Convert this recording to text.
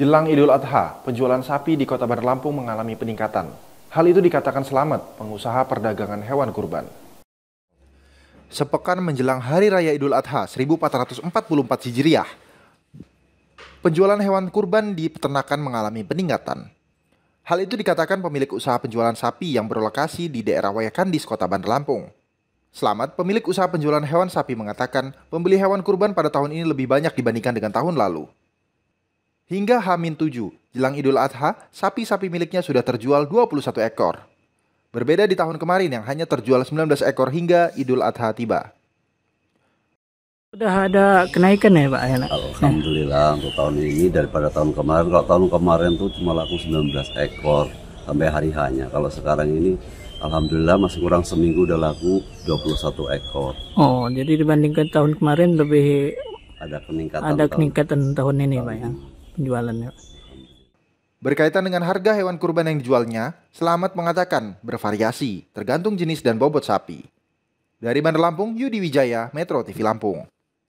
Jelang Idul Adha, penjualan sapi di Kota Bandar Lampung mengalami peningkatan. Hal itu dikatakan selamat pengusaha perdagangan hewan kurban. Sepekan menjelang Hari Raya Idul Adha 1444 Hijriah, penjualan hewan kurban di peternakan mengalami peningkatan. Hal itu dikatakan pemilik usaha penjualan sapi yang berlokasi di daerah Wayakandis, Kota Bandar Lampung. Selamat, pemilik usaha penjualan hewan sapi mengatakan pembeli hewan kurban pada tahun ini lebih banyak dibandingkan dengan tahun lalu. Hingga H-7, jelang Idul Adha, sapi-sapi miliknya sudah terjual 21 ekor. Berbeda di tahun kemarin yang hanya terjual 19 ekor hingga Idul Adha tiba. Sudah ada kenaikan ya Pak? Ya, alhamdulillah untuk tahun ini daripada tahun kemarin. Kalau tahun kemarin tuh cuma laku 19 ekor sampai hari hanya. Kalau sekarang ini Alhamdulillah masih kurang seminggu udah laku 21 ekor. Oh, jadi dibandingkan tahun kemarin lebih ada peningkatan. Ada peningkatan tahun, tahun ini, tahun Pak ya penjualannya. Berkaitan dengan harga hewan kurban yang dijualnya, Selamat mengatakan bervariasi tergantung jenis dan bobot sapi. Dari Bandar Lampung, Yudi Wijaya, Metro TV Lampung.